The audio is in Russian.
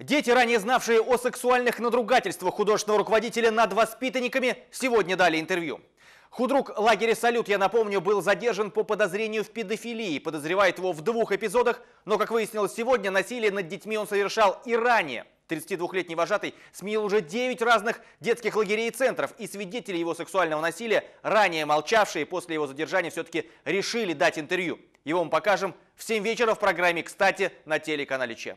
Дети, ранее знавшие о сексуальных надругательствах художественного руководителя над воспитанниками, сегодня дали интервью. Худрук лагеря «Салют», я напомню, был задержан по подозрению в педофилии. Подозревает его в двух эпизодах, но, как выяснилось сегодня, насилие над детьми он совершал и ранее. 32-летний вожатый сменил уже 9 разных детских лагерей и центров. И свидетели его сексуального насилия, ранее молчавшие после его задержания, все-таки решили дать интервью. Его мы покажем в 7 вечера в программе «Кстати» на телеканале Че.